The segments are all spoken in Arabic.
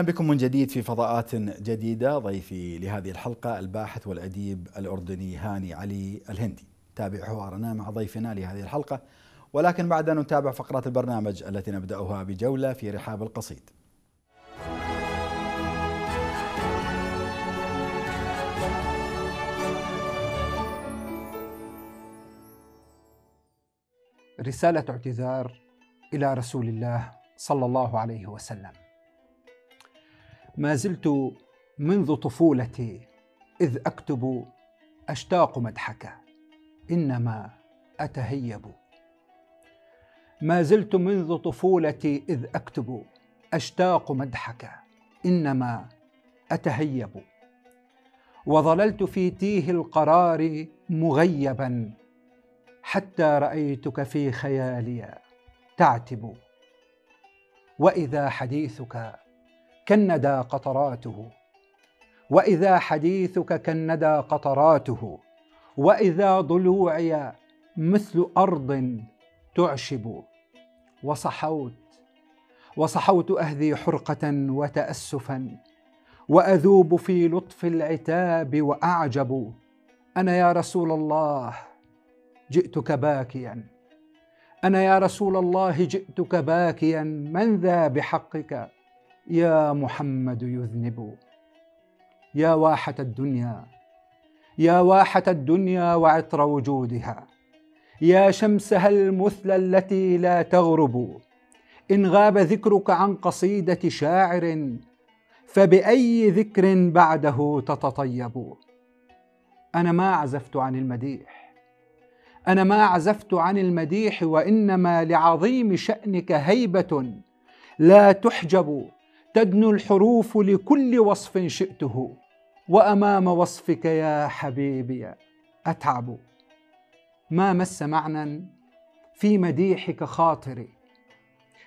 اهلا بكم من جديد في فضاءات جديده ضيفي لهذه الحلقه الباحث والاديب الاردني هاني علي الهندي تابع حوارنا مع ضيفنا لهذه الحلقه ولكن بعد ان نتابع فقرات البرنامج التي نبداها بجوله في رحاب القصيد رساله اعتذار الى رسول الله صلى الله عليه وسلم ما زلت منذ طفولتي إذ أكتب أشتاق مدحك إنما أتهيب ما زلت منذ طفولتي إذ أكتب أشتاق مدحك إنما أتهيب وظللت في تيه القرار مغيبا حتى رأيتك في خيالي تعتب وإذا حديثك كالندى قطراته واذا حديثك كالندى قطراته واذا ضلوعي مثل ارض تعشب وصحوت وصحوت اهذي حرقه وتاسفا واذوب في لطف العتاب واعجب انا يا رسول الله جئتك باكيا انا يا رسول الله جئتك باكيا من ذا بحقك يا محمد يذنب يا واحة الدنيا يا واحة الدنيا وعطر وجودها يا شمسها المثلى التي لا تغرب إن غاب ذكرك عن قصيدة شاعر فبأي ذكر بعده تتطيب أنا ما عزفت عن المديح أنا ما عزفت عن المديح وإنما لعظيم شأنك هيبة لا تحجب تدنو الحروف لكل وصف شئته وامام وصفك يا حبيبي اتعب ما مس معنى في مديحك خاطري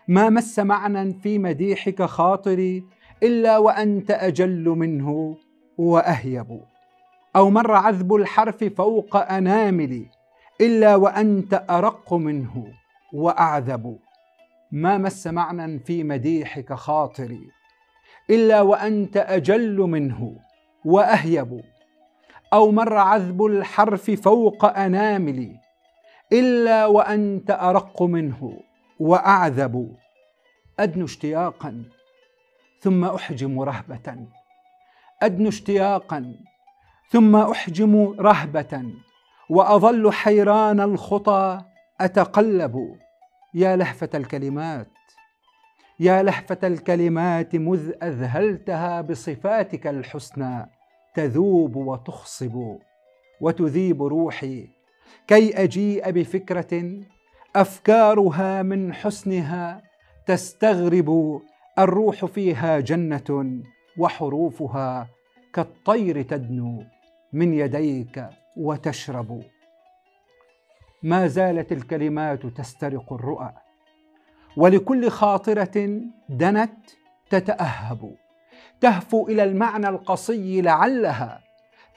ما مس معنى في مديحك خاطري الا وانت اجل منه واهيب او مر عذب الحرف فوق اناملي الا وانت ارق منه واعذب ما مس معنى في مديحك خاطري الا وانت اجل منه واهيب او مر عذب الحرف فوق اناملي الا وانت ارق منه واعذب ادن اشتياقا ثم احجم رهبه ادن اشتياقا ثم احجم رهبه واظل حيران الخطى اتقلب يا لهفة الكلمات يا لهفة الكلمات مذ أذهلتها بصفاتك الحسنى تذوب وتخصب وتذيب روحي كي أجيء بفكرة أفكارها من حسنها تستغرب الروح فيها جنة وحروفها كالطير تدنو من يديك وتشرب ما زالت الكلمات تسترق الرؤى ولكل خاطره دنت تتاهب تهفو الى المعنى القصي لعلها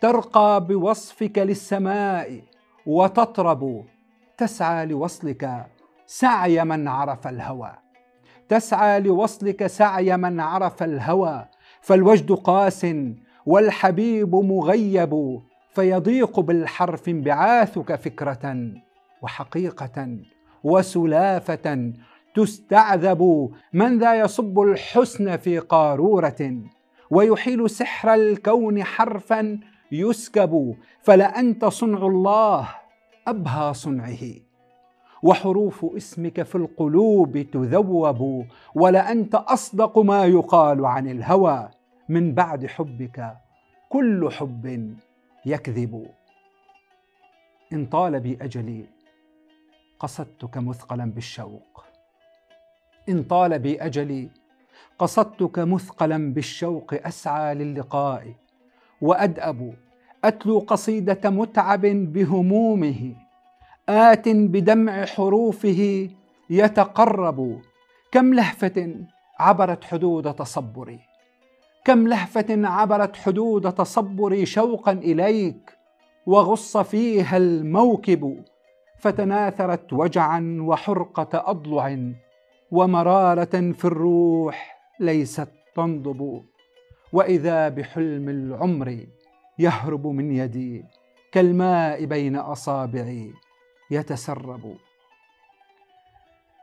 ترقى بوصفك للسماء وتطرب تسعى لوصلك سعي من عرف الهوى تسعى لوصلك سعي من عرف الهوى فالوجد قاس والحبيب مغيب فيضيق بالحرف انبعاثك فكره وحقيقه وسلافه تستعذب من ذا يصب الحسن في قاروره ويحيل سحر الكون حرفا يسكب فلانت صنع الله ابهى صنعه وحروف اسمك في القلوب تذوب ولانت اصدق ما يقال عن الهوى من بعد حبك كل حب يكذب ان طال بي اجلي قصدتك مثقلا بالشوق ان طال بي اجلي قصدتك مثقلا بالشوق اسعى للقاء وادأب اتلو قصيده متعب بهمومه ات بدمع حروفه يتقرب كم لهفه عبرت حدود تصبري كم لهفه عبرت حدود تصبري شوقا اليك وغص فيها الموكب فتناثرت وجعا وحرقه اضلع ومراره في الروح ليست تنضب واذا بحلم العمر يهرب من يدي كالماء بين اصابعي يتسرب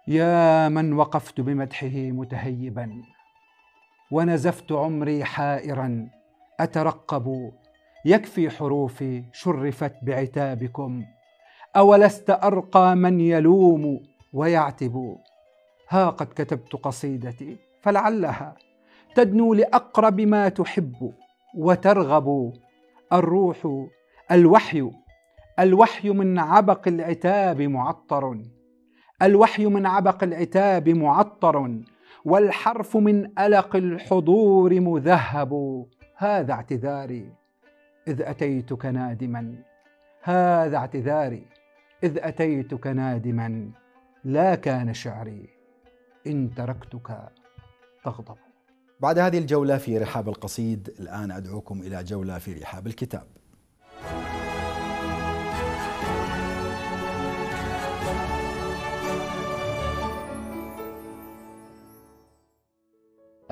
يا من وقفت بمدحه متهيبا ونزفت عمري حائرا اترقب يكفي حروفي شرفت بعتابكم أولست أرقى من يلوم ويعتب ها قد كتبت قصيدتي فلعلها تدنو لأقرب ما تحب وترغب الروح الوحي الوحي من عبق العتاب معطر الوحي من عبق العتاب معطر والحرف من ألق الحضور مذهب هذا اعتذاري إذ أتيتك نادما هذا اعتذاري إذ أتيتك نادما لا كان شعري إن تركتك تغضب بعد هذه الجولة في رحاب القصيد الآن أدعوكم إلى جولة في رحاب الكتاب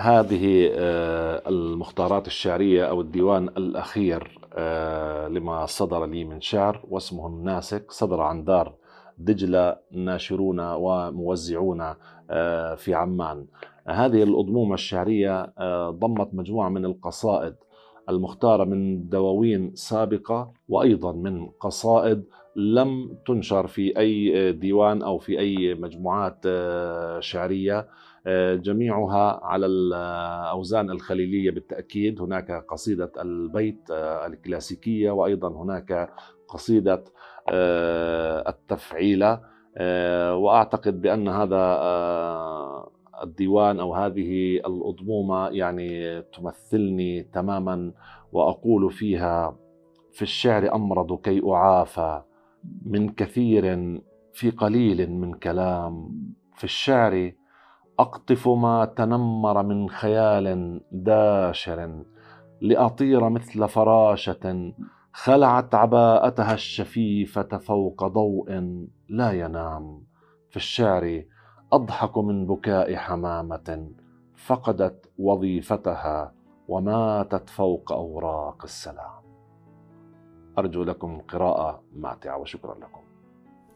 هذه آه، المختارات الشعرية أو الديوان الأخير آه، لما صدر لي من شعر واسمه الناسك صدر عن دار دجلة ناشرون وموزعون آه، في عمان هذه الأضمومة الشعرية ضمت مجموعة من القصائد المختارة من دواوين سابقة وأيضا من قصائد لم تنشر في أي ديوان أو في أي مجموعات شعرية آه، جميعها على الأوزان آه، الخليلية بالتأكيد هناك قصيدة البيت آه، الكلاسيكية وأيضا هناك قصيدة التفعيلة وأعتقد بأن هذا الديوان أو هذه الأضمومة يعني تمثلني تماما وأقول فيها في الشعر أمرض كي أعافى من كثير في قليل من كلام في الشعر أقطف ما تنمر من خيال داشر لأطير مثل فراشة خلعت عباءتها الشفيفة فوق ضوء لا ينام في الشعر أضحك من بكاء حمامة فقدت وظيفتها وماتت فوق أوراق السلام أرجو لكم قراءة ماتعة وشكرا لكم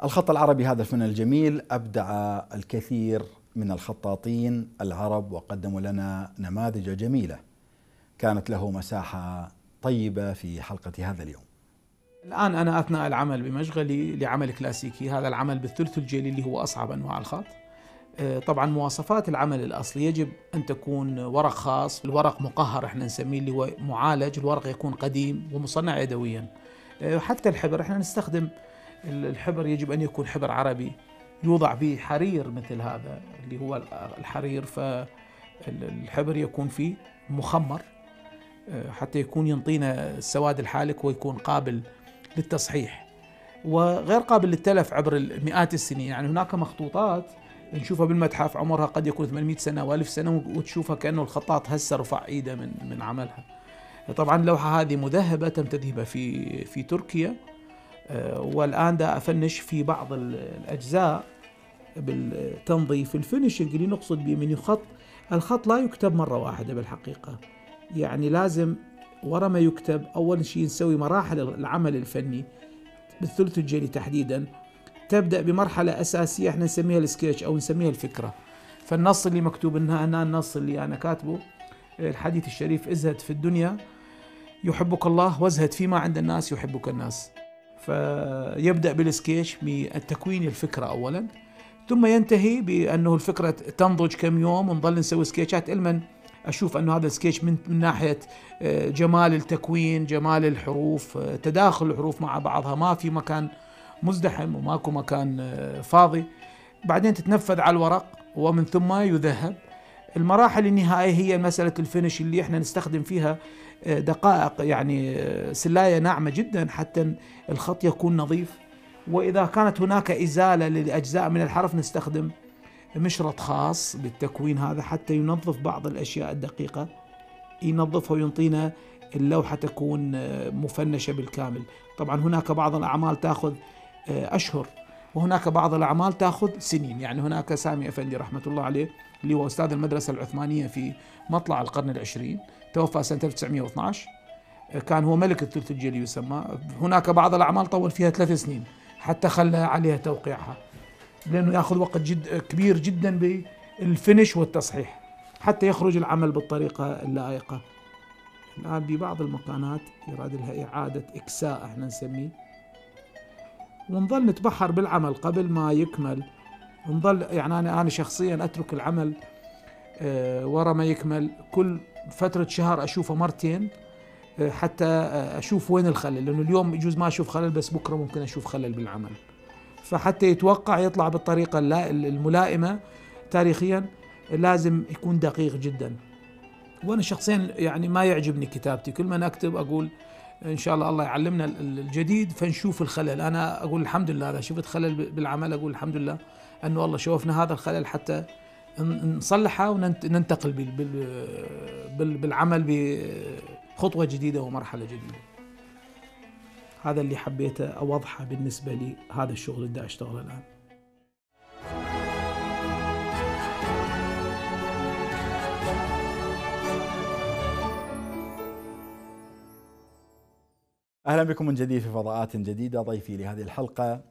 الخط العربي هذا الفن الجميل أبدع الكثير من الخطاطين العرب وقدموا لنا نماذج جميله كانت له مساحه طيبه في حلقه هذا اليوم. الان انا اثناء العمل بمشغلي لعمل كلاسيكي هذا العمل بالثلث الجيلي اللي هو اصعب انواع الخط. آه، طبعا مواصفات العمل الاصلي يجب ان تكون ورق خاص، الورق مقهر احنا نسميه اللي هو معالج، الورق يكون قديم ومصنع يدويا. آه، حتى الحبر احنا نستخدم الحبر يجب ان يكون حبر عربي يوضع به حرير مثل هذا اللي هو الحرير فالحبر يكون فيه مخمر آه، حتى يكون ينطينا السواد الحالك ويكون قابل للتصحيح وغير قابل للتلف عبر مئات السنين يعني هناك مخطوطات نشوفها بالمتحف عمرها قد يكون 800 سنه و1000 سنه وتشوفها كانه الخطاط هسه رفع ايده من من عملها. طبعا اللوحه هذه مذهبه تم تذهبها في في تركيا والآن دا أفنش في بعض الأجزاء بالتنظيف الفينشنج اللي نقصد به من يخط الخط لا يكتب مرة واحدة بالحقيقة يعني لازم ورا ما يكتب أول شيء نسوي مراحل العمل الفني بالثلث الجلي تحديدا تبدأ بمرحلة أساسية احنا نسميها السكتش أو نسميها الفكرة فالنص اللي مكتوب إنها أنا النص اللي أنا كاتبه الحديث الشريف ازهد في الدنيا يحبك الله وازهد فيما عند الناس يحبك الناس فيبدأ بالسكيتش بالتكوين الفكرة أولا ثم ينتهي بأنه الفكرة تنضج كم يوم ونظل نسوي سكيتشات إلمن أشوف أنه هذا السكيتش من, من ناحية آه، جمال التكوين جمال الحروف آه، تداخل الحروف مع بعضها ما في مكان مزدحم وماكو مكان آه، فاضي بعدين تتنفذ على الورق ومن ثم يذهب المراحل النهائية هي مسألة الفينش اللي احنا نستخدم فيها دقائق يعني سلاية ناعمة جدا حتى الخط يكون نظيف وإذا كانت هناك إزالة لأجزاء من الحرف نستخدم مشرط خاص بالتكوين هذا حتى ينظف بعض الأشياء الدقيقة ينظفها وينطينا اللوحة تكون آه، مفنشة بالكامل طبعا هناك بعض الأعمال تأخذ آه، أشهر وهناك بعض الأعمال تأخذ سنين يعني هناك سامي أفندي رحمة الله عليه اللي هو أستاذ المدرسة العثمانية في مطلع القرن العشرين توفى سنة 1912 كان هو ملك الثلث الجلي يسمى هناك بعض الأعمال طول فيها ثلاث سنين حتى خلى عليها توقيعها لأنه يأخذ وقت جد كبير جدا بالفينش والتصحيح حتى يخرج العمل بالطريقة اللائقة الآن ببعض المكانات يراد لها إعادة إكساء احنا نسميه ونظل نتبحر بالعمل قبل ما يكمل نظل يعني أنا أنا شخصيا أترك العمل آه، ورا ما يكمل كل فترة شهر أشوفه مرتين آه، حتى آه، أشوف وين الخلل لأنه اليوم يجوز ما أشوف خلل بس بكرة ممكن أشوف خلل بالعمل فحتى يتوقع يطلع بالطريقة الملائمة تاريخيا لازم يكون دقيق جدا وأنا شخصيا يعني ما يعجبني كتابتي كل ما أنا أكتب أقول ان شاء الله الله يعلمنا الجديد فنشوف الخلل انا اقول الحمد لله أنا شفت خلل بالعمل اقول الحمد لله انه والله شوفنا هذا الخلل حتى نصلحها وننتقل بالعمل بخطوة جديدة ومرحلة جديدة هذا اللي حبيت أوضحه بالنسبة لي هذا الشغل اللي دا أشتغله الآن اهلا بكم من جديد في فضاءات جديده ضيفي لهذه الحلقه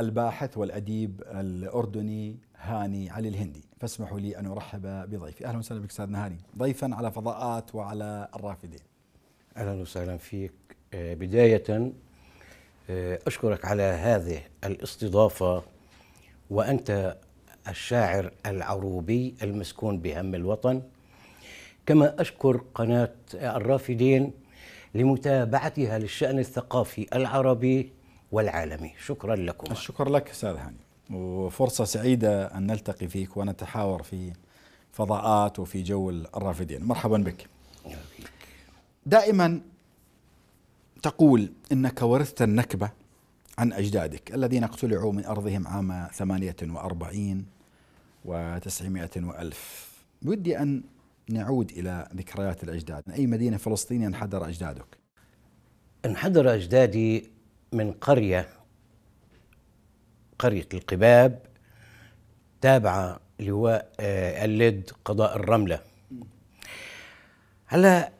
الباحث والأديب الأردني هاني علي الهندي فاسمحوا لي أن أرحب بضيفي أهلا وسهلا بك أستاذنا هاني ضيفا على فضاءات وعلى الرافدين أهلا وسهلا فيك آه، بداية آه، أشكرك على هذه الاستضافة وأنت الشاعر العروبي المسكون بهم الوطن كما أشكر قناة الرافدين لمتابعتها للشأن الثقافي العربي والعالمي شكرا لكم الشكر لك أستاذ هاني وفرصة سعيدة أن نلتقي فيك ونتحاور في فضاءات وفي جو الرافدين مرحبا بك دائما تقول إنك ورثت النكبة عن أجدادك الذين اقتلعوا من أرضهم عام 48 و900 وألف بدي أن نعود إلى ذكريات الأجداد أي مدينة فلسطينية انحدر أجدادك انحدر أجدادي من قرية قرية القباب تابعة لواء آه، اللد قضاء الرملة هلا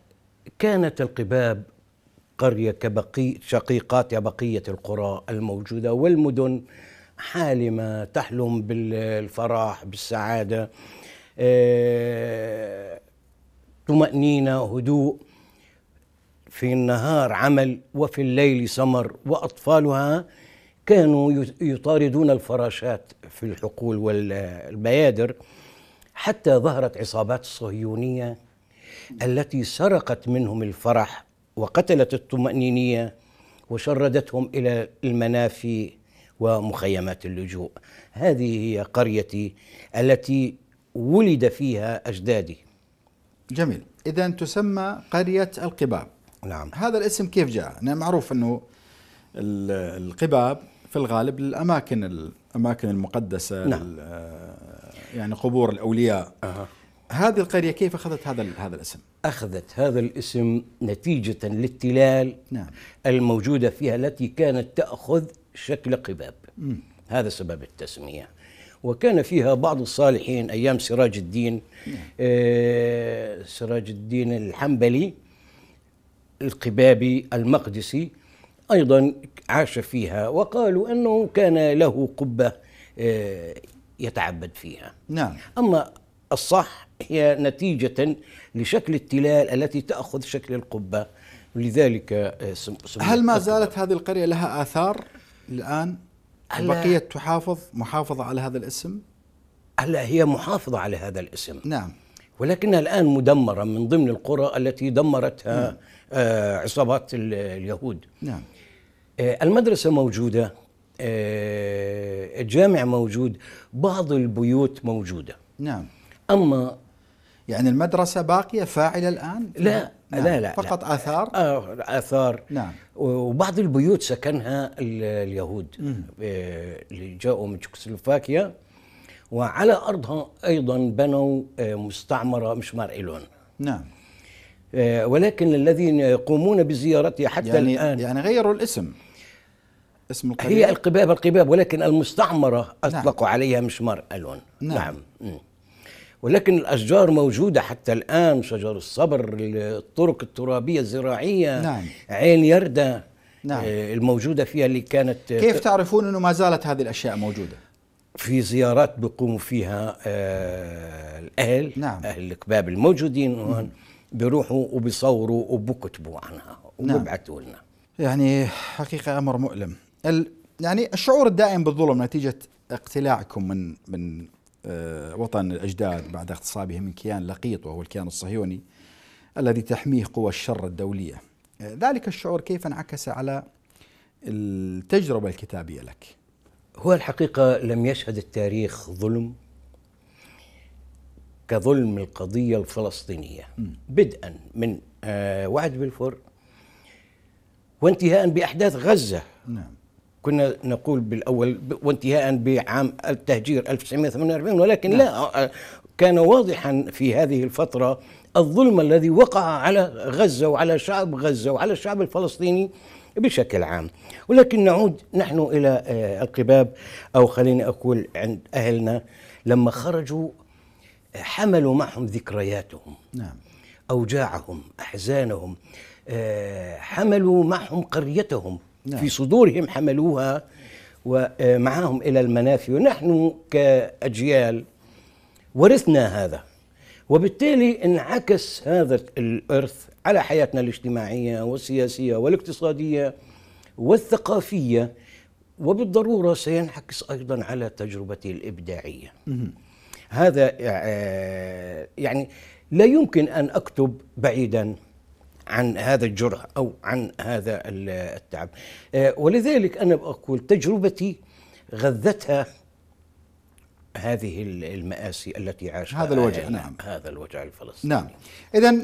كانت القباب قرية كبقي شقيقات بقية القرى الموجودة والمدن حالمة تحلم بالفرح بالسعادة آه، طمأنينة هدوء في النهار عمل وفي الليل سمر وأطفالها كانوا يطاردون الفراشات في الحقول والبيادر حتى ظهرت عصابات الصهيونية التي سرقت منهم الفرح وقتلت الطمأنينية وشردتهم إلى المنافي ومخيمات اللجوء هذه هي قريتي التي ولد فيها أجدادي جميل إذا تسمى قرية القباب نعم هذا الاسم كيف جاء؟ يعني معروف انه القباب في الغالب الاماكن الاماكن المقدسه نعم. آه، يعني قبور الاولياء أه. هذه القريه كيف اخذت هذا هذا الاسم؟ اخذت هذا الاسم نتيجه للتلال نعم. الموجوده فيها التي كانت تاخذ شكل قباب م. هذا سبب التسميه وكان فيها بعض الصالحين ايام سراج الدين نعم. آه سراج الدين الحنبلي القبابي المقدسي أيضا عاش فيها وقالوا أنه كان له قبة آه، يتعبد فيها نعم أما الصح هي نتيجة لشكل التلال التي تأخذ شكل القبة لذلك آه، هل ما زالت هذه القرية لها آثار الآن؟ بقيت تحافظ محافظة على هذا الاسم؟ هلا هي محافظة على هذا الاسم نعم ولكنها الآن مدمرة من ضمن القرى التي دمرتها نعم. آه، عصابات اليهود نعم آه، المدرسة موجودة آه، الجامع موجود بعض البيوت موجودة نعم أما يعني المدرسة باقية فاعلة الآن؟ لا نعم. لا لا فقط لا. آثار؟ آه آثار نعم وبعض البيوت سكنها اليهود اللي جاءوا من تشيكوسلوفاكيا وعلى أرضها أيضا بنوا آه، مستعمرة مش مرئي نعم آه، ولكن الذين يقومون بزيارتها حتى يعني الآن يعني غيروا الاسم اسم القبيب. هي القباب القباب ولكن المستعمرة أطلقوا نعم. عليها مشمار ألون نعم, نعم. ولكن الأشجار موجودة حتى الآن شجر الصبر الطرق الترابية الزراعية نعم. عين يردة نعم. آه، الموجودة فيها اللي كانت كيف تعرفون أنه ما زالت هذه الأشياء موجودة؟ في زيارات بيقوموا فيها آه الاهل نعم. اهل الكباب الموجودين هون بيروحوا وبيصوروا وبكتبوا عنها نعم. وبيبعثوا لنا يعني حقيقه امر مؤلم ال يعني الشعور الدائم بالظلم نتيجه اقتلاعكم من من آه وطن الاجداد بعد اغتصابهم من كيان لقيط وهو الكيان الصهيوني الذي تحميه قوى الشر الدوليه آه ذلك الشعور كيف انعكس على التجربه الكتابيه لك؟ هو الحقيقة لم يشهد التاريخ ظلم كظلم القضية الفلسطينية بدءا من آه، وعد بالفور وانتهاء بأحداث غزة نعم. كنا نقول بالأول وانتهاء بعام التهجير 1948 ولكن لا نعم. آه، كان واضحا في هذه الفترة الظلم الذي وقع على غزة وعلى شعب غزة وعلى الشعب الفلسطيني بشكل عام ولكن نعود نحن إلى آه، القباب أو خليني أقول عند أهلنا لما خرجوا حملوا معهم ذكرياتهم نعم. أوجاعهم أحزانهم آه، حملوا معهم قريتهم نعم. في صدورهم حملوها ومعهم آه، إلى المنافي ونحن كأجيال ورثنا هذا وبالتالي انعكس هذا الإرث على حياتنا الاجتماعيه والسياسيه والاقتصاديه والثقافيه وبالضروره سينعكس ايضا على تجربتي الابداعيه. هذا آه، يعني لا يمكن ان اكتب بعيدا عن هذا الجرح او عن هذا التعب آه، ولذلك انا اقول تجربتي غذتها هذه المآسي التي عاشها هذا الوجع آه، نعم هذا الوجع الفلسطيني نعم اذا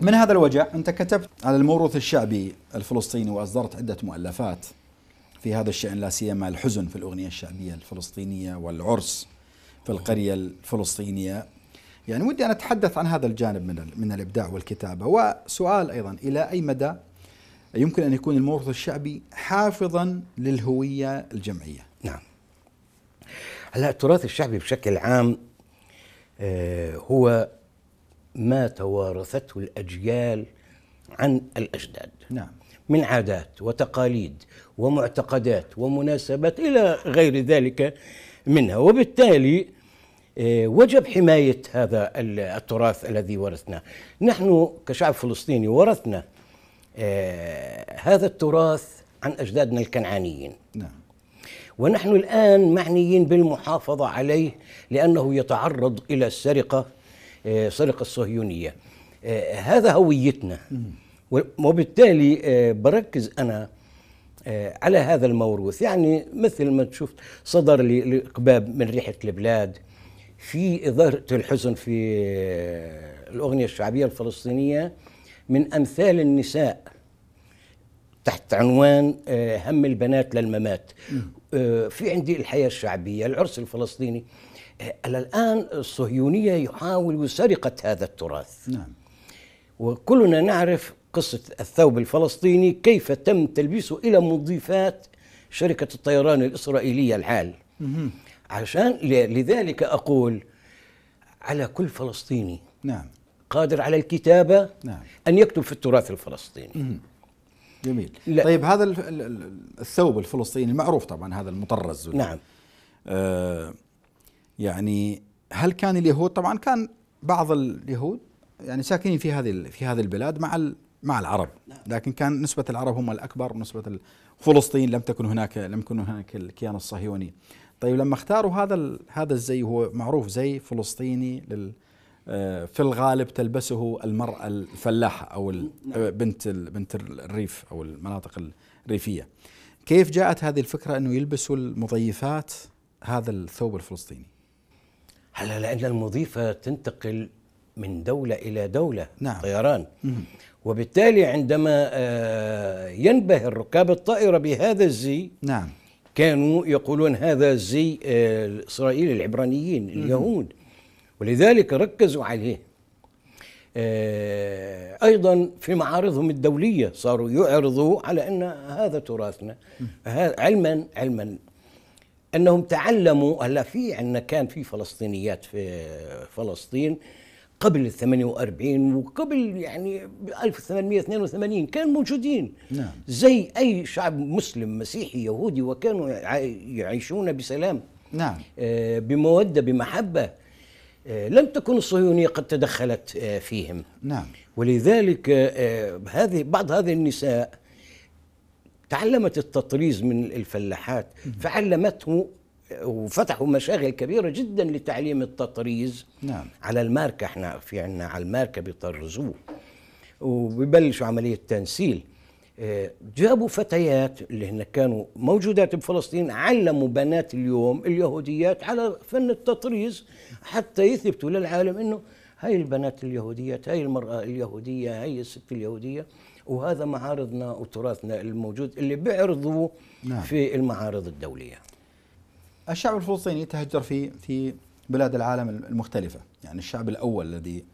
من هذا الوجع أنت كتبت على الموروث الشعبي الفلسطيني وأصدرت عدة مؤلفات في هذا الشأن لا سيما الحزن في الأغنية الشعبية الفلسطينية والعرس في القرية الفلسطينية يعني ودي أن أتحدث عن هذا الجانب من, من الإبداع والكتابة وسؤال أيضا إلى أي مدى يمكن أن يكون الموروث الشعبي حافظا للهوية الجمعية نعم هلا التراث الشعبي بشكل عام آه، هو ما توارثته الأجيال عن الأجداد نعم من عادات وتقاليد ومعتقدات ومناسبات إلى غير ذلك منها وبالتالي آه، وجب حماية هذا التراث الذي ورثناه نحن كشعب فلسطيني ورثنا آه، هذا التراث عن أجدادنا الكنعانيين نعم ونحن الآن معنيين بالمحافظة عليه لأنه يتعرض إلى السرقة آه، سرق الصهيونيه آه، هذا هويتنا وبالتالي آه، بركز انا على هذا الموروث يعني مثل ما شفت صدر لي القباب من ريحه البلاد في إظهار الحزن في الأغنية الشعبية الفلسطينية من أمثال النساء تحت عنوان هم البنات للممات في عندي الحياة الشعبية العرس الفلسطيني الى الان الصهيونيه يحاولوا سرقه هذا التراث نعم وكلنا نعرف قصه الثوب الفلسطيني كيف تم تلبيسه الى مضيفات شركه الطيران الاسرائيليه العال عشان لذلك اقول على كل فلسطيني نعم قادر على الكتابه نعم. ان يكتب في التراث الفلسطيني جميل لا. طيب هذا الثوب الفلسطيني المعروف طبعا هذا المطرز نعم آه يعني هل كان اليهود طبعا كان بعض اليهود يعني ساكنين في هذه في هذه البلاد مع مع العرب نعم. لكن كان نسبة العرب هم الأكبر نسبة فلسطين لم تكن هناك لم يكن هناك الكيان الصهيوني طيب لما اختاروا هذا هذا الزي هو معروف زي فلسطيني لل آه، في الغالب تلبسه المرأة الفلاحة أو نعم. آه، بنت بنت الريف أو المناطق الريفية كيف جاءت هذه الفكرة أنه يلبسوا المضيفات هذا الثوب الفلسطيني هلا لأن المضيفة تنتقل من دولة إلى دولة نعم. طيران مم. وبالتالي عندما آه، ينبهر ركاب الطائرة بهذا الزي نعم كانوا يقولون هذا الزي الإسرائيلي آه، العبرانيين اليهود ولذلك ركزوا عليه آه، أيضا في معارضهم الدولية صاروا يعرضوا على أن هذا تراثنا علما علما انهم تعلموا هلا في عندنا كان في فلسطينيات في فلسطين قبل ال 48 وقبل يعني 1882 كانوا موجودين نعم. زي اي شعب مسلم مسيحي يهودي وكانوا يعيشون بسلام نعم آه بموده بمحبه آه لم تكن الصهيونيه قد تدخلت آه فيهم نعم ولذلك آه، هذه بعض هذه النساء تعلمت التطريز من الفلاحات فعلمته وفتحوا مشاغل كبيره جدا لتعليم التطريز نعم. على الماركه احنا في عندنا على الماركه بيطرزوه وبيبلشوا عمليه تنسيل آه، جابوا فتيات اللي هن كانوا موجودات بفلسطين علموا بنات اليوم اليهوديات على فن التطريز حتى يثبتوا للعالم انه هاي البنات اليهوديات هاي المراه اليهوديه هاي الست اليهوديه وهذا معارضنا وتراثنا الموجود اللي بيعرضوه نعم. في المعارض الدولية الشعب الفلسطيني تهجر في في بلاد العالم المختلفة يعني الشعب الأول الذي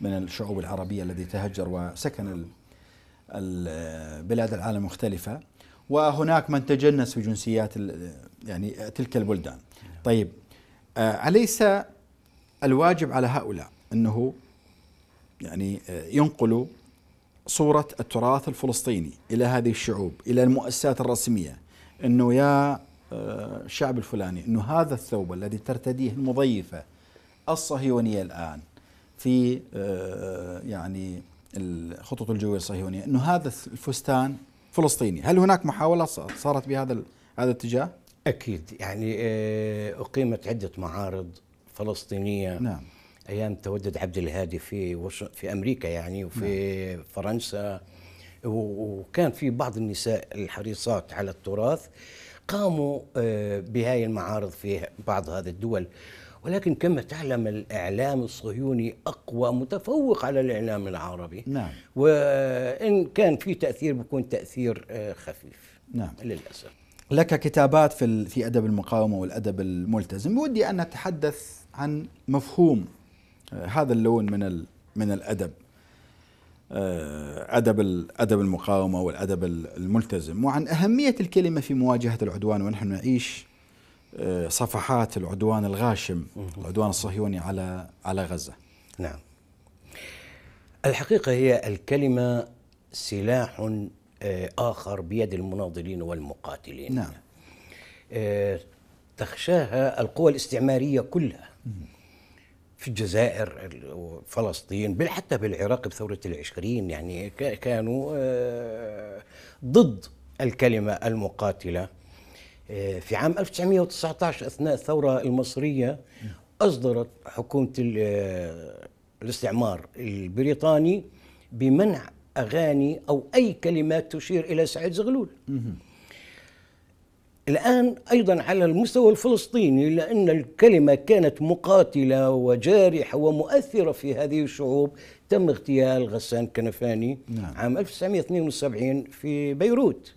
من الشعوب العربية الذي تهجر وسكن بلاد العالم المختلفة وهناك من تجنس في جنسيات يعني تلك البلدان طيب آه، أليس الواجب على هؤلاء أنه يعني آه، ينقلوا صورة التراث الفلسطيني إلى هذه الشعوب إلى المؤسسات الرسمية أنه يا آه، الشعب الفلاني أنه هذا الثوب الذي ترتديه المضيفة الصهيونية الآن في آه، يعني الخطوط الجوية الصهيونية أنه هذا الفستان فلسطيني هل هناك محاولة صارت بهذا هذا الاتجاه؟ أكيد يعني آه، أقيمت عدة معارض فلسطينية نعم ايام تودد عبد الهادي في وش... في امريكا يعني وفي نعم. فرنسا وكان في بعض النساء الحريصات على التراث قاموا آه، بهاي المعارض في بعض هذه الدول ولكن كما تعلم الإعلام الصهيوني أقوى متفوق على الإعلام العربي نعم وإن كان في تأثير بيكون تأثير آه، خفيف نعم للأسف لك كتابات في في أدب المقاومة والأدب الملتزم ودي أن نتحدث عن مفهوم هذا اللون من من الادب آه، ادب ادب المقاومه والادب الملتزم وعن اهميه الكلمه في مواجهه العدوان ونحن نعيش آه، صفحات العدوان الغاشم العدوان الصهيوني على على غزه نعم الحقيقه هي الكلمه سلاح آه، اخر بيد المناضلين والمقاتلين نعم تخشاها القوى الاستعماريه كلها في الجزائر وفلسطين بل حتى بالعراق بثورة العشرين يعني كانوا آه، ضد الكلمة المقاتلة آه، في عام 1919 أثناء الثورة المصرية أصدرت حكومة آه، الاستعمار البريطاني بمنع أغاني أو أي كلمات تشير إلى سعيد زغلول الآن أيضا على المستوى الفلسطيني لأن الكلمة كانت مقاتلة وجارحة ومؤثرة في هذه الشعوب تم اغتيال غسان كنفاني نعم. عام 1972 في بيروت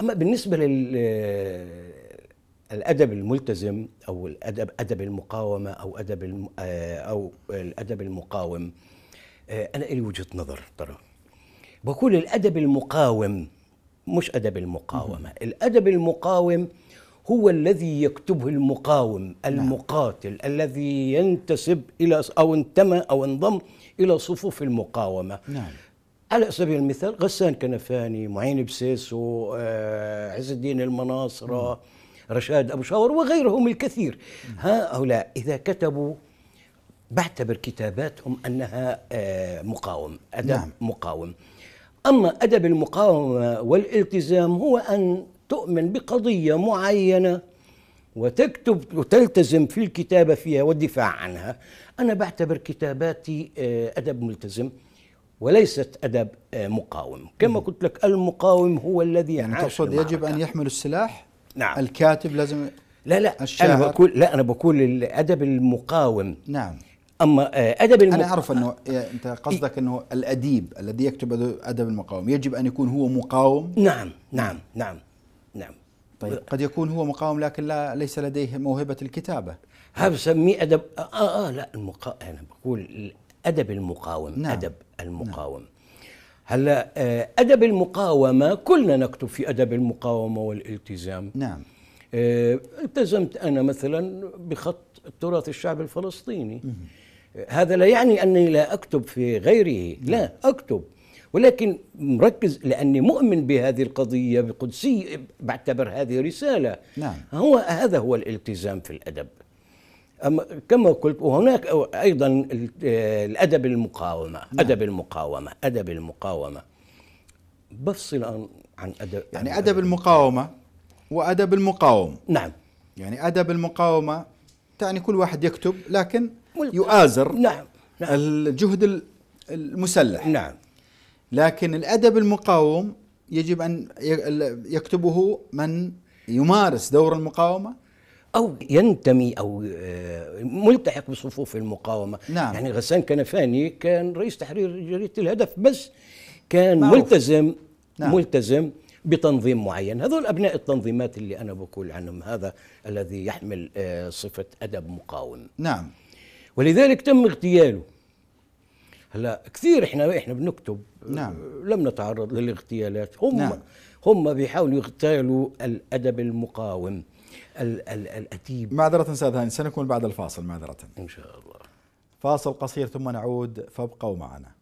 أما بالنسبة للأدب الملتزم أو الأدب أدب المقاومة أو أدب الم... آه، أو الأدب المقاوم آه، أنا لي وجهة نظر ترى بقول الأدب المقاوم مش أدب المقاومة الأدب المقاوم هو الذي يكتبه المقاوم نعم. المقاتل نعم. الذي ينتسب إلى أو انتمى أو انضم إلى صفوف المقاومة نعم. على سبيل المثال غسان كنفاني معين بسيسو آه، عز الدين المناصرة مم. رشاد أبو شاور وغيرهم الكثير هؤلاء إذا كتبوا بعتبر كتاباتهم أنها آه، مقاوم أدب نعم. مقاوم أما أدب المقاومة والالتزام هو أن تؤمن بقضية معينة وتكتب وتلتزم في الكتابة فيها والدفاع عنها أنا بعتبر كتاباتي آه، أدب ملتزم وليست أدب آه، مقاوم كما قلت لك المقاوم هو الذي يعني تقصد يجب أن يحمل السلاح نعم الكاتب لازم لا لا الشاعر. أنا بقول لا أنا بقول الأدب المقاوم نعم اما آه، ادب المقاومه انا اعرف انه انت قصدك انه الاديب الذي يكتب ادب المقاومه يجب ان يكون هو مقاوم نعم نعم نعم نعم طيب قد يكون هو مقاوم لكن لا ليس لديه موهبه الكتابه هذا بسميه ادب آه, اه, آه، لا المقا... انا بقول ادب المقاوم نعم. ادب المقاوم نعم. هلا آه، ادب المقاومه كلنا نكتب في ادب المقاومه والالتزام نعم التزمت انا مثلا بخط التراث الشعب الفلسطيني مه. هذا لا يعني أني لا أكتب في غيره لا أكتب ولكن مركز لأني مؤمن بهذه القضية بقدسية بعتبر هذه رسالة نعم. هو هذا هو الالتزام في الأدب أما كما قلت وهناك أيضا الأدب المقاومة نعم. أدب المقاومة أدب المقاومة بفصل عن أدب يعني, يعني أدب المقاومة وأدب المقاوم نعم يعني أدب المقاومة تعني كل واحد يكتب لكن يؤازر نعم, نعم الجهد المسلح نعم لكن الأدب المقاوم يجب أن يكتبه من يمارس دور المقاومة أو ينتمي أو آه، ملتحق بصفوف المقاومة نعم. يعني غسان كنفاني كان رئيس تحرير جريدة الهدف بس كان معروف. ملتزم نعم. ملتزم بتنظيم معين هذول أبناء التنظيمات اللي أنا بقول عنهم هذا الذي يحمل آه، صفة أدب مقاوم نعم ولذلك تم اغتياله هلا كثير احنا احنا بنكتب نعم. لم نتعرض للاغتيالات هم نعم. هم بيحاولوا يغتالوا الادب المقاوم ال ال الاتيب معذره استاذ هاني سنكون بعد الفاصل معذره ان شاء الله فاصل قصير ثم نعود فابقوا معنا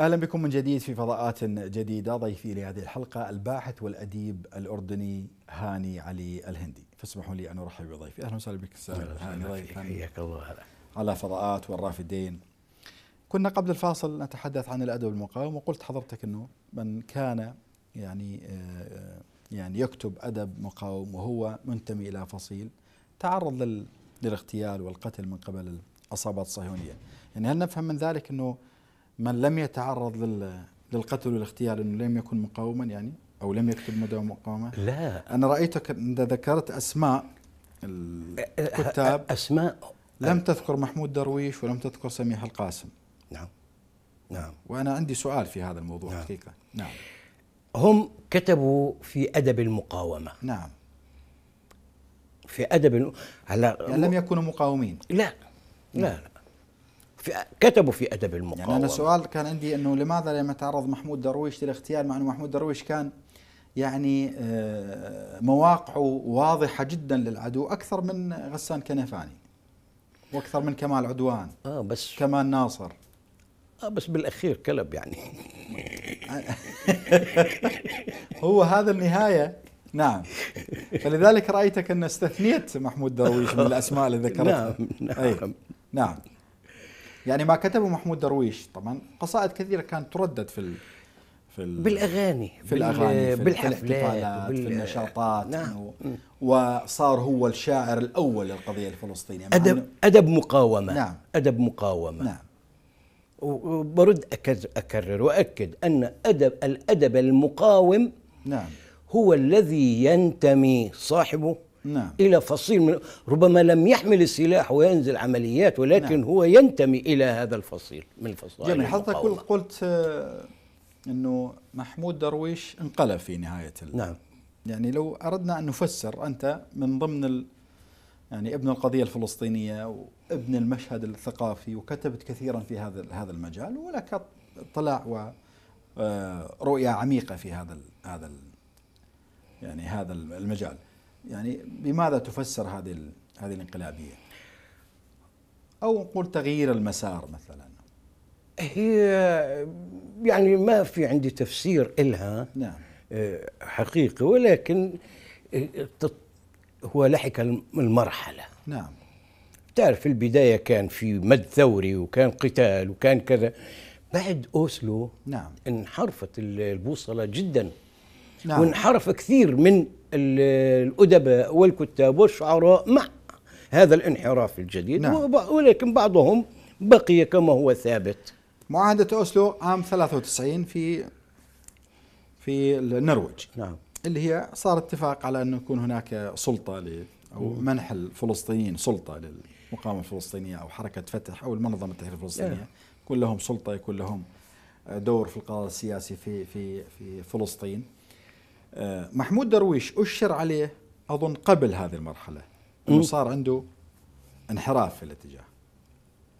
اهلا بكم من جديد في فضاءات جديده ضيفي لهذه الحلقه الباحث والاديب الاردني هاني علي الهندي فاسمحوا لي ان ارحب بضيفي اهلا وسهلا بك استاذ هاني ضيف حياك الله على فضاءات والرافدين كنا قبل الفاصل نتحدث عن الادب المقاوم وقلت حضرتك انه من كان يعني آه، يعني يكتب ادب مقاوم وهو منتمي الى فصيل تعرض للاغتيال والقتل من قبل العصابات الصهيونيه يعني هل نفهم من ذلك انه من لم يتعرض للقتل والاغتيال انه لم يكن مقاوما يعني او لم يكتب مدى مقاومه؟ لا انا رايتك اذا ذكرت اسماء الكتاب اسماء لم تذكر محمود درويش ولم تذكر سميح القاسم نعم نعم وانا عندي سؤال في هذا الموضوع نعم. حقيقه نعم هم كتبوا في ادب المقاومه نعم في ادب هلا يعني لم يكونوا مقاومين لا لا, لا. في كتبوا في ادب المقاومه يعني انا سؤال كان عندي انه لماذا لم يتعرض محمود درويش للاغتيال مع انه محمود درويش كان يعني آه، مواقعه واضحه جدا للعدو اكثر من غسان كنفاني واكثر من كمال عدوان اه بس كمال ناصر اه بس بالاخير كلب يعني هو هذا النهايه نعم فلذلك رايتك ان استثنيت محمود درويش من الاسماء اللي نعم، ذكرتها نعم نعم أي. نعم يعني ما كتبه محمود درويش طبعا قصائد كثيره كانت تردد في ال... في ال... بالاغاني في الاغاني في بالحفلات في النشاطات نعم. وصار هو الشاعر الاول للقضيه الفلسطينيه ادب ادب مقاومه نعم. ادب مقاومه نعم وبرد اكرر واكد ان ادب الادب المقاوم نعم هو الذي ينتمي صاحبه نعم. إلى فصيل من ربما لم يحمل السلاح وينزل عمليات ولكن نعم. هو ينتمي إلى هذا الفصيل من الفصائل جميل حضرتك قلت آه، أنه محمود درويش انقلب في نهاية نعم يعني لو أردنا أن نفسر أنت من ضمن ال يعني ابن القضية الفلسطينية وابن المشهد الثقافي وكتبت كثيرا في هذا هذا المجال ولك اطلاع ورؤية آه، عميقة في هذا هذا يعني هذا المجال يعني بماذا تفسر هذه هذه الانقلابيه؟ او نقول تغيير المسار مثلا. هي يعني ما في عندي تفسير إلها نعم. آه، حقيقي ولكن آه، هو لحق المرحلة نعم تعرف في البداية كان في مد ثوري وكان قتال وكان كذا بعد أوسلو نعم انحرفت البوصلة جداً نعم. وانحرف كثير من الأدباء والكتاب والشعراء مع هذا الانحراف الجديد نعم. ولكن بعضهم بقي كما هو ثابت معاهدة أوسلو عام 93 في في النرويج نعم. اللي هي صار اتفاق على أن يكون هناك سلطة أو منح الفلسطينيين سلطة للمقاومة الفلسطينية أو حركة فتح أو المنظمة التحرير الفلسطينية نعم. يكون لهم سلطة يكون لهم دور في القرار السياسي في في في فلسطين آه، محمود درويش أشر عليه أظن قبل هذه المرحلة أنه صار عنده انحراف في الاتجاه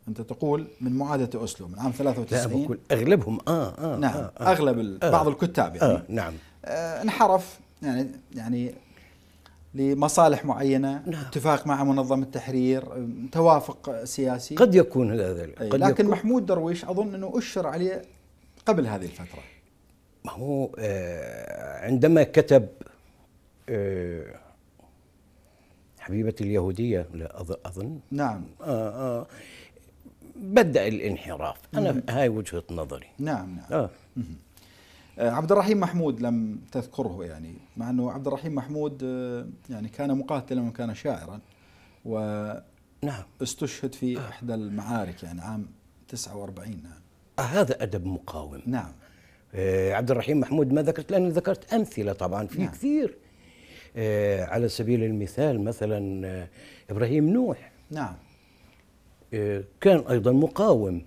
أنت تقول من معادة أسلو من عام 93 لا بقول أغلبهم آه،, آه, آه نعم آه آه أغلب آه بعض الكتاب يعني آه نعم آه انحرف يعني يعني لمصالح معينة نعم. اتفاق مع منظمة التحرير توافق سياسي قد يكون هذا إيه، قد لكن يكون. محمود درويش أظن أنه أشر عليه قبل هذه الفترة ما هو آه، عندما كتب آه، حبيبة اليهودية لا أظن نعم آه آه بدأ الانحراف أنا هاي وجهة نظري نعم نعم آه. آه. عبد الرحيم محمود لم تذكره يعني مع أنه عبد الرحيم محمود يعني كان مقاتلا وكان شاعرا و نعم استشهد في إحدى المعارك يعني عام 49 نعم. هذا أدب مقاوم نعم آه، عبد الرحيم محمود ما ذكرت لأن ذكرت أمثلة طبعا في نعم. كثير آه، على سبيل المثال مثلا آه، إبراهيم نوح نعم كان أيضا مقاوم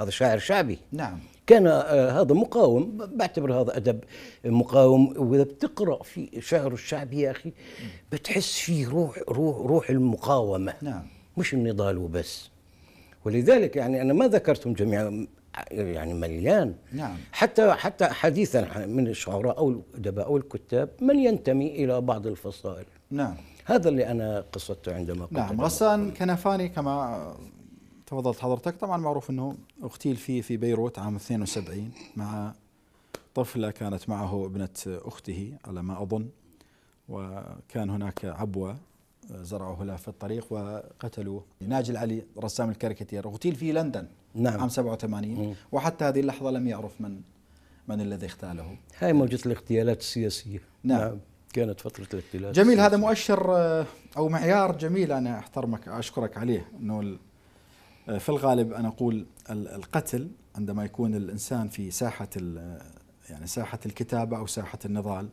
هذا شاعر شعبي نعم كان هذا مقاوم بعتبر هذا أدب مقاوم وإذا بتقرأ في شعر الشعبي يا أخي بتحس فيه روح روح روح المقاومة نعم مش النضال وبس ولذلك يعني أنا ما ذكرتهم جميعا يعني مليان نعم. حتى حتى حديثا من الشعراء او الادباء او الكتاب من ينتمي الى بعض الفصائل نعم هذا اللي انا قصدته عندما قلت نعم غسان كنفاني كما تفضلت حضرتك طبعا معروف انه اغتيل في في بيروت عام 72 مع طفله كانت معه ابنه اخته على ما اظن وكان هناك عبوه زرعوه له في الطريق وقتلوه ناجي العلي رسام الكاريكاتير اغتيل في لندن نعم عام 87 مم. وحتى هذه اللحظه لم يعرف من من الذي اغتاله هاي موجة الاغتيالات السياسية نعم, نعم. كانت فترة الاغتيالات جميل السياسية. هذا مؤشر آه، أو معيار جميل أنا أحترمك أشكرك عليه أنه آه، في الغالب أنا أقول القتل عندما يكون الإنسان في ساحة آه، يعني ساحة الكتابة أو ساحة النضال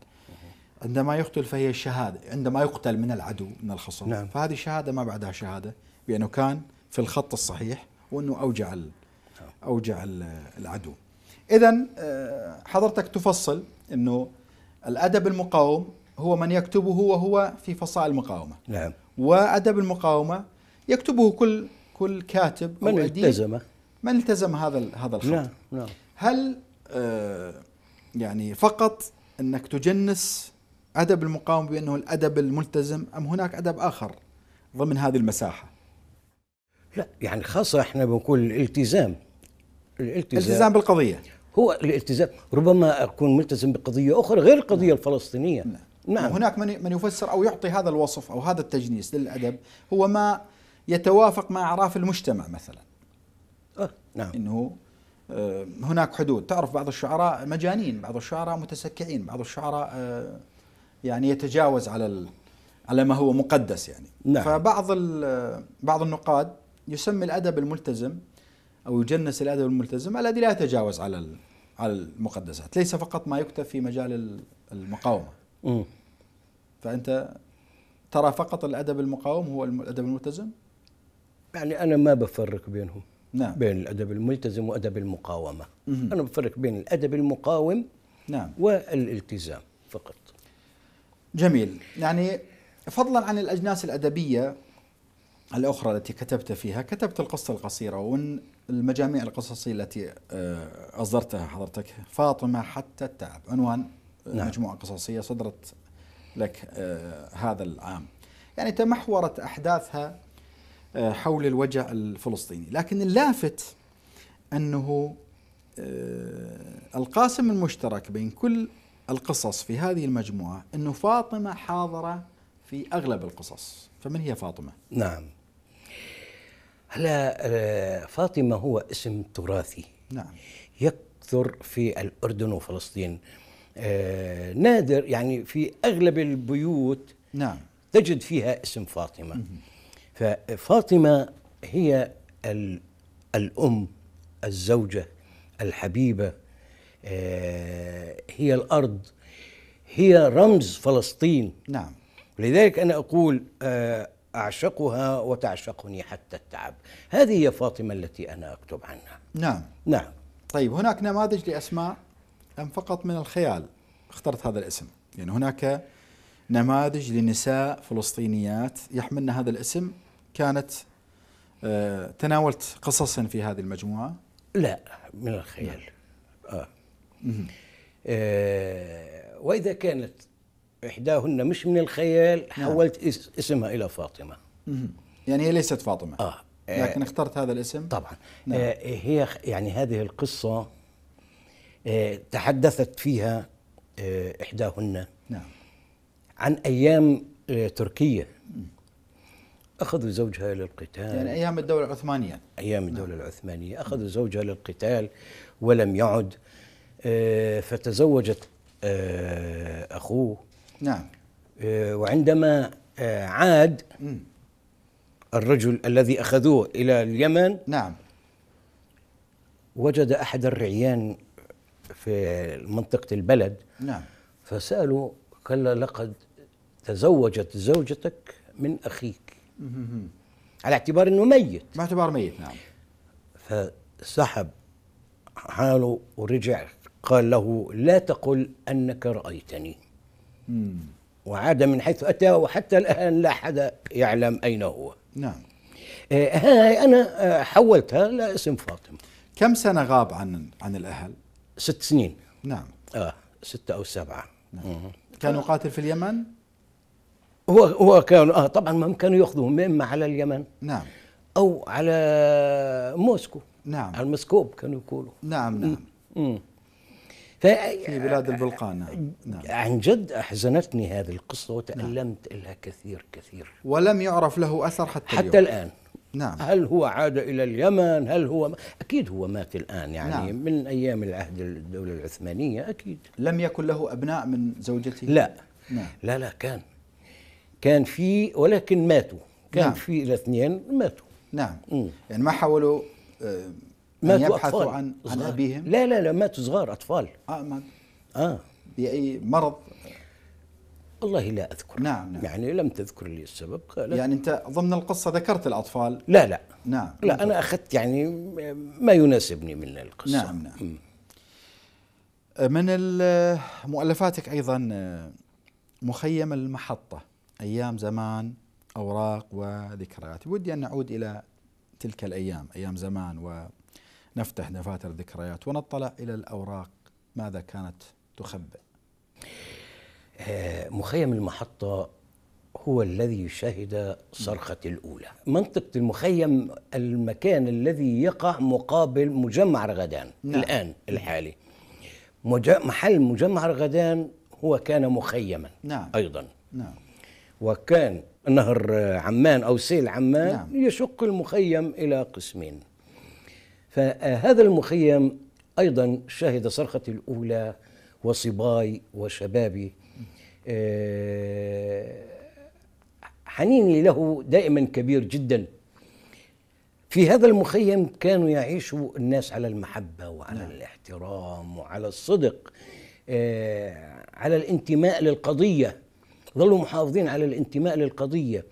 عندما يقتل فهي الشهادة عندما يقتل من العدو من الخصم نعم. فهذه الشهادة ما بعدها شهادة بأنه كان في الخط الصحيح وانه اوجع اوجع العدو اذا آه، حضرتك تفصل انه الادب المقاوم هو من يكتبه وهو في فصائل المقاومه نعم وادب المقاومه يكتبه كل كل كاتب من التزم من التزم هذا هذا الخط نعم نعم هل آه، يعني فقط انك تجنس ادب المقاومه بانه الادب الملتزم ام هناك ادب اخر ضمن هذه المساحه لا يعني خاصة احنا بنقول الالتزام الالتزام التزام بالقضية هو الالتزام ربما أكون ملتزم بقضية أخرى غير القضية نعم. الفلسطينية نعم. نعم. هناك من من يفسر أو يعطي هذا الوصف أو هذا التجنيس للأدب هو ما يتوافق مع أعراف المجتمع مثلا أه نعم إنه آه، هناك حدود تعرف بعض الشعراء مجانين بعض الشعراء متسكعين بعض الشعراء آه، يعني يتجاوز على على ما هو مقدس يعني نعم. فبعض بعض النقاد يسمي الادب الملتزم او يجنس الادب الملتزم الذي لا يتجاوز على على المقدسات، ليس فقط ما يكتب في مجال المقاومه. فانت ترى فقط الادب المقاوم هو الادب الملتزم؟ يعني انا ما بفرق بينهم. نعم. بين الادب الملتزم وادب المقاومه. مم. انا بفرق بين الادب المقاوم نعم والالتزام فقط. جميل، يعني فضلا عن الاجناس الادبيه الأخرى التي كتبت فيها كتبت القصة القصيرة ومن المجاميع القصصية التي آه، أصدرتها حضرتك فاطمة حتى التعب عنوان آه، نعم. مجموعة قصصية صدرت لك آه، هذا العام يعني تمحورت أحداثها حول الوجع الفلسطيني لكن اللافت أنه القاسم المشترك بين كل القصص في هذه المجموعة أنه فاطمة حاضرة في أغلب القصص فمن هي فاطمة؟ نعم هلا آه، فاطمه هو اسم تراثي نعم يكثر في الاردن وفلسطين آه نادر يعني في اغلب البيوت نعم تجد فيها اسم فاطمه ففاطمه هي الام الزوجه الحبيبه آه هي الارض هي رمز فلسطين نعم لذلك انا اقول آه أعشقها وتعشقني حتى التعب هذه هي فاطمة التي أنا أكتب عنها نعم نعم طيب هناك نماذج لأسماء أم فقط من الخيال اخترت هذا الاسم يعني هناك نماذج لنساء فلسطينيات يحملن هذا الاسم كانت آه، تناولت قصصا في هذه المجموعة لا من الخيال نعم. آه. آه وإذا كانت إحداهن مش من الخيال نعم. حولت اسمها إلى فاطمة يعني هي ليست فاطمة آه لكن اخترت هذا الاسم طبعا نعم. آه هي يعني هذه القصة آه تحدثت فيها آه إحداهن نعم. عن أيام آه تركيا أخذوا زوجها للقتال يعني أيام الدولة العثمانية أيام الدولة نعم. العثمانية أخذوا زوجها للقتال ولم يعد آه فتزوجت آه أخوه نعم آه، وعندما آه، عاد الرجل الذي أخذوه إلى اليمن نعم وجد أحد الرعيان في منطقة البلد نعم فسألوا قال لقد تزوجت زوجتك من أخيك على اعتبار أنه ميت باعتبار ميت نعم فسحب حاله ورجع قال له لا تقل أنك رأيتني وعاد من حيث أتى وحتى الآن لا حدا يعلم أين هو نعم آه، هاي أنا آه، حولتها لاسم فاطمة كم سنة غاب عن عن الأهل؟ ست سنين نعم آه ستة أو سبعة نعم. كان يقاتل في اليمن؟ هو هو كان آه طبعا ما كانوا يأخذوا إما على اليمن نعم أو على موسكو نعم على المسكوب كانوا يقولوا نعم نعم مم. مم. ف... في بلاد البلقان نعم،, نعم. عن جد أحزنتني هذه القصة وتألمت نعم. لها كثير كثير ولم يعرف له أثر حتى حتى اليوم. الآن نعم هل هو عاد إلى اليمن هل هو أكيد هو مات الآن يعني نعم. من أيام العهد الدولة العثمانية أكيد لم يكن له أبناء من زوجته لا نعم. لا لا كان كان في ولكن ماتوا كان نعم. في الاثنين ماتوا نعم م. يعني ما حاولوا آه، ماتوا أطفال عن, صغار. عن أبيهم لا لا لا ماتوا صغار أطفال آه مات آه بأي مرض والله لا أذكر نعم, نعم يعني لم تذكر لي السبب يعني أنت ضمن القصة ذكرت الأطفال لا لا نعم لا أنا أخذت يعني ما يناسبني من القصة نعم نعم م. من مؤلفاتك أيضا مخيم المحطة أيام زمان أوراق وذكريات ودي أن نعود إلى تلك الأيام أيام زمان و نفتح دفاتر الذكريات ونطلع إلى الأوراق ماذا كانت تخبئ آه، مخيم المحطة هو الذي شهد صرخة الأولى منطقة المخيم المكان الذي يقع مقابل مجمع رغدان نعم. الآن الحالي مج... محل مجمع رغدان هو كان مخيما نعم. أيضا نعم. وكان نهر عمان أو سيل عمان نعم. يشق المخيم إلى قسمين فهذا المخيم ايضا شهد صرختي الاولى وصباي وشبابي آه، حنيني له دائما كبير جدا في هذا المخيم كانوا يعيشوا الناس على المحبه وعلى نعم. الاحترام وعلى الصدق آه، على الانتماء للقضيه ظلوا محافظين على الانتماء للقضيه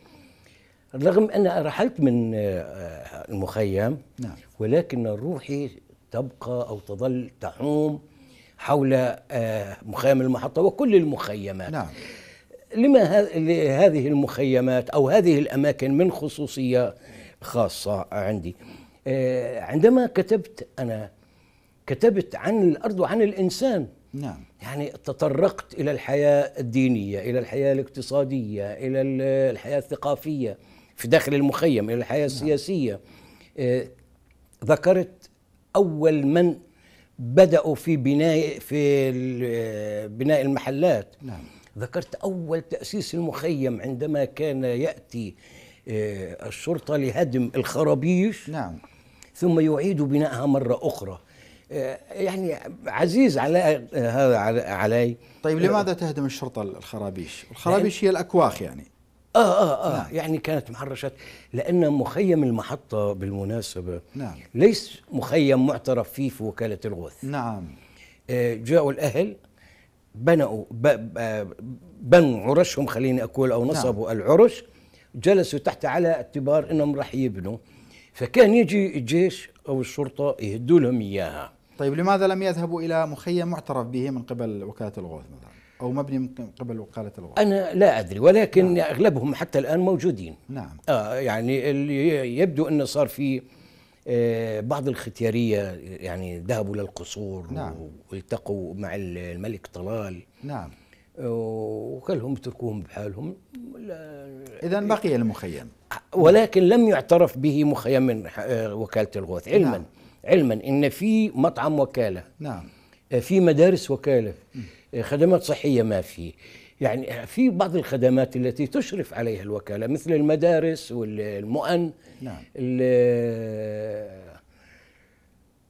رغم أن رحلت من آه، آه، المخيم نعم. ولكن روحي تبقى أو تظل تحوم حول آه، مخيم المحطة وكل المخيمات نعم. لما هذه المخيمات أو هذه الأماكن من خصوصية خاصة عندي عندما كتبت أنا كتبت عن الأرض وعن الإنسان نعم يعني تطرقت إلى الحياة الدينية إلى الحياة الاقتصادية إلى الحياة الثقافية في داخل المخيم الى الحياه نعم. السياسيه آه، ذكرت اول من بداوا في بناء في آه، بناء المحلات نعم. ذكرت اول تاسيس المخيم عندما كان ياتي آه، الشرطه لهدم الخرابيش نعم ثم يعيد بناءها مره اخرى يعني عزيز على هذا علي طيب لماذا تهدم الشرطه الخرابيش؟ الخرابيش هي الاكواخ يعني اه اه اه نعم. يعني كانت محرشات لان مخيم المحطه بالمناسبه نعم ليس مخيم معترف فيه في وكاله الغوث نعم آه، جاءوا الاهل بنوا بنوا عرشهم خليني اقول او نعم. نصبوا نعم. العرش جلسوا تحت على اعتبار انهم راح يبنوا فكان يجي الجيش او الشرطه يهدوا لهم اياها طيب لماذا لم يذهبوا الى مخيم معترف به من قبل وكاله الغوث مثلا؟ او مبني من قبل وكاله الغوث انا لا ادري ولكن نعم. اغلبهم حتى الان موجودين نعم اه يعني اللي يبدو انه صار في آه بعض الختياريه يعني ذهبوا للقصور نعم. والتقوا مع الملك طلال نعم آه، وكلهم تركوهم بحالهم اذا بقي المخيم ولكن لم يعترف به مخيم من آه، وكاله الغوث نعم. علما نعم. علما ان في مطعم وكاله نعم آه، في مدارس وكاله خدمات صحيه ما في يعني في بعض الخدمات التي تشرف عليها الوكاله مثل المدارس والمؤن نعم.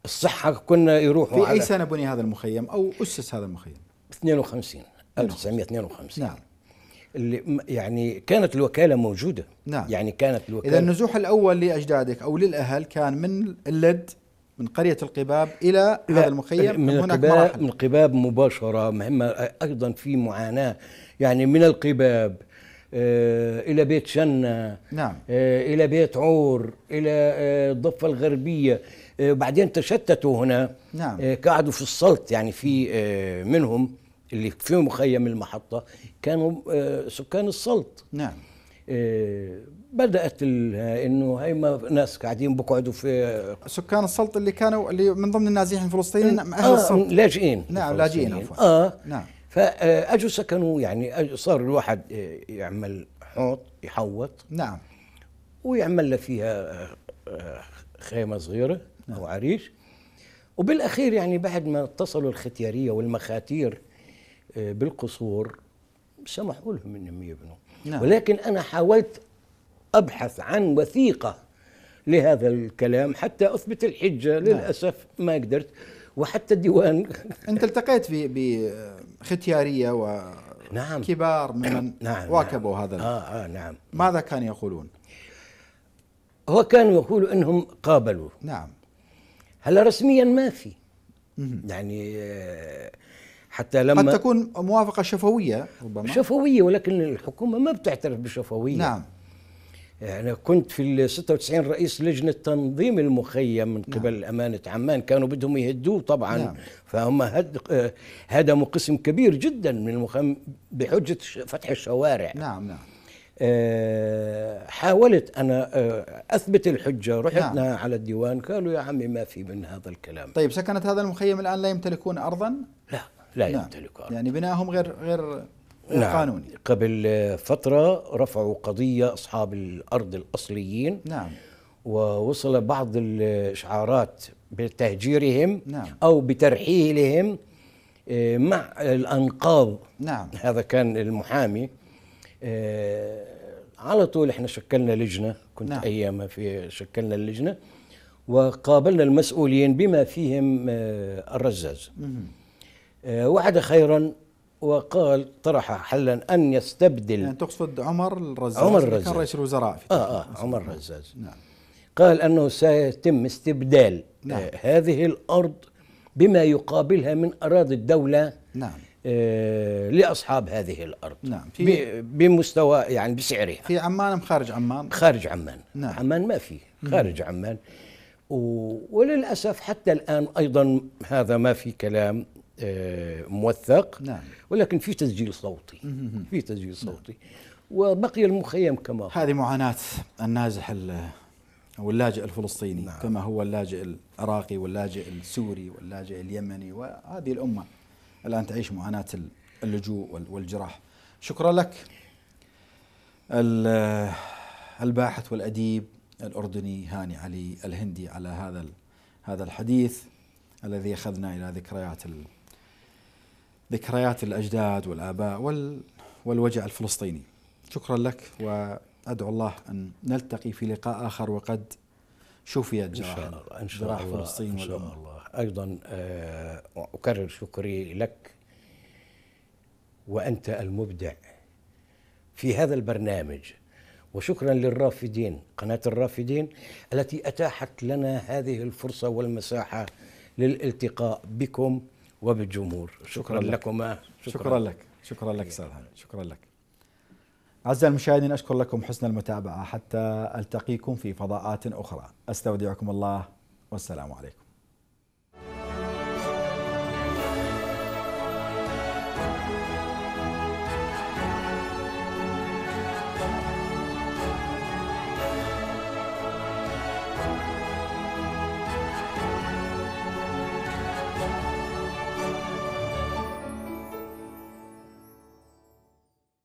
الصحه كنا يروحوا في اي سنه بني هذا المخيم او اسس هذا المخيم 52 1952 نعم اللي يعني كانت الوكاله موجوده نعم يعني كانت الوكاله اذا النزوح الاول لاجدادك او للاهل كان من اللد من قرية القباب إلى هذا المخيم من هناك القباب مراحل. من القباب مباشرة مهمة أيضا في معاناة يعني من القباب آه، إلى بيت شنة نعم. آه، إلى بيت عور إلى الضفة آه، الغربية بعدين تشتتوا هنا نعم. قعدوا في السلط يعني في منهم اللي في مخيم المحطة كانوا سكان السلط نعم بدات انه هي ناس قاعدين بقعدوا في سكان السلط اللي كانوا اللي من ضمن النازحين الفلسطينيين اهل آه السلط لاجئين نعم لاجئين عفوا اه نعم فاجوا سكنوا يعني صار الواحد آه، يعمل حوض يحوط نعم ويعمل له فيها آه، خيمه صغيره نعم. او عريش وبالاخير يعني بعد ما اتصلوا الختياريه والمخاتير آه، بالقصور سمحوا لهم انهم يبنوا نعم. ولكن انا حاولت أبحث عن وثيقة لهذا الكلام حتى أثبت الحجة نعم. للأسف ما قدرت وحتى الديوان أنت التقيت بختيارية و نعم كبار ممن نعم،, نعم واكبوا نعم هذا آه آه نعم ماذا كانوا يقولون؟ هو كانوا يقولوا أنهم قابلوا نعم هلا رسميا ما في يعني آه، حتى لما قد تكون موافقة شفوية ربما شفوية ولكن الحكومة ما بتعترف بشفويه نعم أنا كنت في ال 96 رئيس لجنة تنظيم المخيم من قبل نعم. أمانة عمان كانوا بدهم يهدوه طبعا نعم. فهم هد هدموا قسم كبير جدا من المخيم بحجة فتح الشوارع نعم نعم أه حاولت انا آه، اثبت الحجه رحت نعم. على الديوان قالوا يا عمي ما في من هذا الكلام طيب سكنه هذا المخيم الان لا يمتلكون ارضا لا لا نعم. يمتلكون يعني بنائهم غير غير نعم قانوني قبل فترة رفعوا قضية أصحاب الأرض الأصليين نعم ووصل بعض الإشعارات بتهجيرهم نعم أو بترحيلهم آه، مع الأنقاض نعم هذا كان المحامي آه، على طول احنا شكلنا لجنة كنت نعم. أيامها في شكلنا اللجنة وقابلنا المسؤولين بما فيهم آه، الرزاز وعد خيرا وقال طرح حلا ان يستبدل يعني تقصد عمر الرزاز عمر الرزاز كان رئيس الوزراء في اه اه عمر الرزاز نعم قال انه سيتم استبدال آه، نعم. آه هذه الارض بما يقابلها من اراضي الدوله نعم آه لاصحاب هذه الارض نعم في بمستوى يعني بسعرها في عمان ام خارج عمان؟ خارج عمان نعم عمان ما في خارج عمان وللاسف حتى الان ايضا هذا ما في كلام آه، موثق نعم. ولكن في تسجيل صوتي في تسجيل نعم. صوتي نعم. وبقي المخيم كما هو هذه معاناة النازح أو اللاجئ الفلسطيني نعم. كما هو اللاجئ العراقي واللاجئ السوري واللاجئ اليمني وهذه الأمة الآن تعيش معاناة اللجوء والجراح شكرا لك الباحث والأديب الأردني هاني علي الهندي على هذا هذا الحديث الذي أخذنا إلى ذكريات ذكريات الأجداد والآباء وال والوجع الفلسطيني شكرا لك وأدعو الله أن نلتقي في لقاء آخر وقد شفيت جراح إن شاء الله إن شاء الله فلسطين إن شاء الله أيضا آه، أكرر شكري لك وأنت المبدع في هذا البرنامج وشكرا للرافدين قناة الرافدين التي أتاحت لنا هذه الفرصة والمساحة للالتقاء بكم وبالجمهور شكرا, شكرا لك. لكما شكرا, شكرا لك شكرا لك استاذ هاني شكرا لك أعزائي المشاهدين أشكر لكم حسن المتابعة حتى ألتقيكم في فضاءات أخرى أستودعكم الله والسلام عليكم